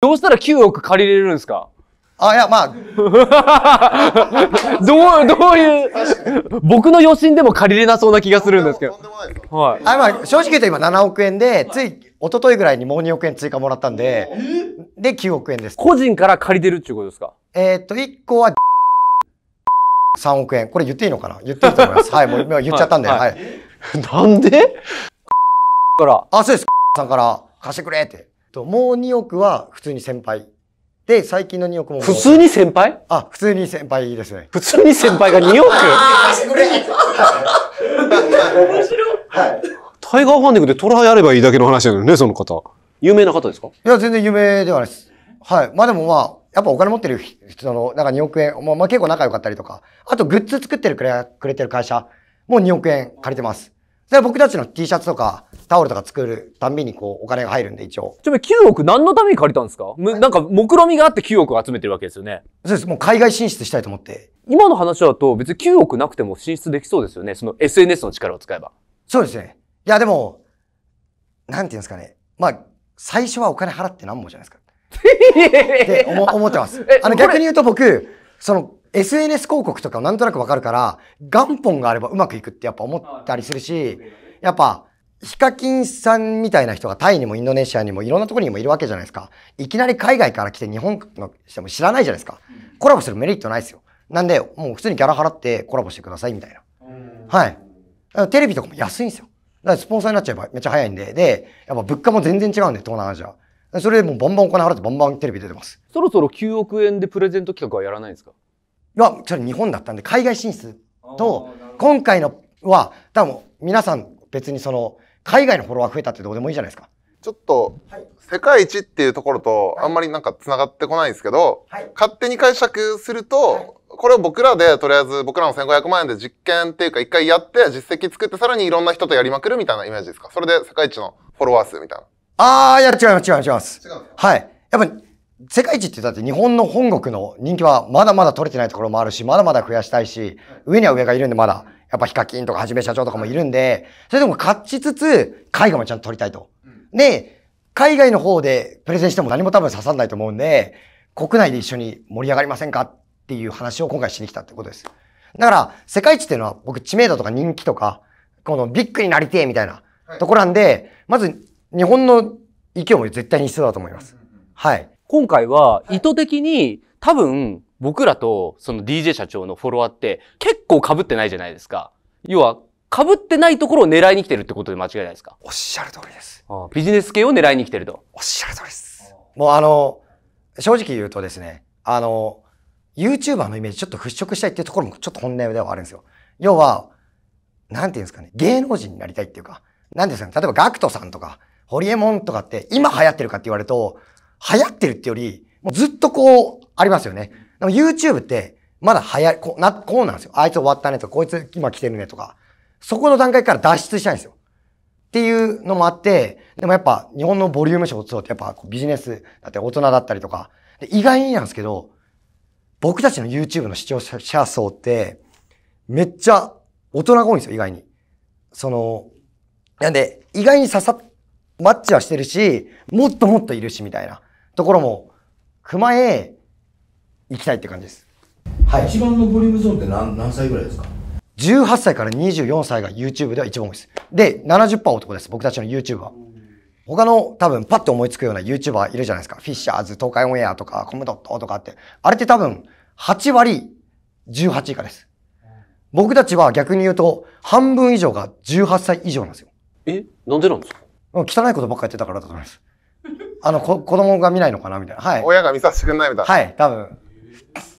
どうしたら9億借りれるんですかあ、いや、まあ。どう、どういう、僕の余震でも借りれなそうな気がするんですけど。はい。あ、まあ、正直言うと今7億円で、つい、一昨日ぐらいにもう2億円追加もらったんで、で、9億円です。個人から借りてるっていうことですかえー、っと、1個は、3億円。これ言っていいのかな言っていいと思います。はい、もう言っちゃったんで、はい。はい、なんでから。あ、そうです。さんから貸してくれって。と、もう2億は普通に先輩。で、最近の2億も。普通に先輩あ、普通に先輩ですね。普通に先輩が2億面白い。はい。タイガーファンディングでトラやればいいだけの話だよね、その方。有名な方ですかいや、全然有名ではないです。はい。まあでもまあ、やっぱお金持ってる人の、なんか2億円、まあ結構仲良かったりとか、あとグッズ作ってるくれくれてる会社も2億円借りてます。それ僕たちの T シャツとか、タオルとか作るたんびにこう、お金が入るんで、一応。ちょ、9億何のために借りたんですか、なんか、目論みがあって9億集めてるわけですよね。そうです。もう海外進出したいと思って。今の話だと、別に9億なくても進出できそうですよね。その SNS の力を使えば。そうですね。いや、でも、なんていうんですかね。まあ、最初はお金払って何もじゃないですか。って思ってます。あの、逆に言うと僕、その、SNS 広告とかなんとなくわかるから、元本があればうまくいくってやっぱ思ったりするし、やっぱ、ヒカキンさんみたいな人がタイにもインドネシアにもいろんなところにもいるわけじゃないですか。いきなり海外から来て日本の人も知らないじゃないですか。コラボするメリットないですよ。なんで、もう普通にギャラ払ってコラボしてくださいみたいな。はい。テレビとかも安いんですよ。だからスポンサーになっちゃえばめっちゃ早いんで、で、やっぱ物価も全然違うんで、東南アジア。それでもうバンバンお金払ってバンバンテレビ出てます。そろそろ9億円でプレゼント企画はやらないんですかは、っと日本だったんで、海外進出と、今回のは、多分皆さん別にその、海外のフォロワー増えたってどうでもいいじゃないですか。ちょっと、世界一っていうところとあんまりなんか繋がってこないんですけど、はい、勝手に解釈すると、これを僕らでとりあえず僕らの1500万円で実験っていうか一回やって実績作ってさらにいろんな人とやりまくるみたいなイメージですかそれで世界一のフォロワー数みたいな。あー、いや違います、違います、違います。はい。やっぱ世界一ってだって日本の本国の人気はまだまだ取れてないところもあるし、まだまだ増やしたいし、上には上がいるんでまだ、やっぱヒカキンとかはじめ社長とかもいるんで、それでも勝ちつつ、海外もちゃんと取りたいと。で、海外の方でプレゼンしても何も多分刺さらないと思うんで、国内で一緒に盛り上がりませんかっていう話を今回しに来たってことです。だから、世界一っていうのは僕知名度とか人気とか、このビッグになりてえみたいなところなんで、まず日本の勢いも絶対に必要だと思います。はい。今回は意図的に、多分僕らとその DJ 社長のフォロワーって結構被ってないじゃないですか。要は被ってないところを狙いに来てるってことで間違いないですかおっしゃる通りです。ああビジネス系を狙いに来てると。おっしゃる通りです。もうあの、正直言うとですね、あの、YouTuber のイメージちょっと払拭したいっていうところもちょっと本音ではあるんですよ。要は、なんていうんですかね、芸能人になりたいっていうか、なんですかね、例えば g a c t さんとか、ホリエモンとかって今流行ってるかって言われると、流行ってるってより、もうずっとこう、ありますよね。でも YouTube って、まだ流行こうな、こうなんですよ。あいつ終わったねとか、こいつ今来てるねとか。そこの段階から脱出したいんですよ。っていうのもあって、でもやっぱ日本のボリュームショーってやっぱビジネスだって大人だったりとか、意外になんですけど、僕たちの YouTube の視聴者層って、めっちゃ大人が多いんですよ、意外に。その、なんで、意外に刺さ、マッチはしてるし、もっともっといるし、みたいな。ところも、熊へ行きたいって感じです。はい。一番のボリュームゾーンって何何歳ぐらいですか18歳から24歳が YouTube では一番多いです。で、70%男です。僕たちの YouTube は。他の多分パッと思いつくような YouTuber いるじゃないですか。フィッシャーズ、東海オンエアとか、コムドットとかって。あれって多分8割18以下です。僕たちは逆に言うと半分以上が18歳以上なんですよ。えなんでなんですか汚いことばっかやってたからだと思います。あの、こ子供が見ないのかなみたいな。はい。親が見させてくれないみたいな。はい、多分。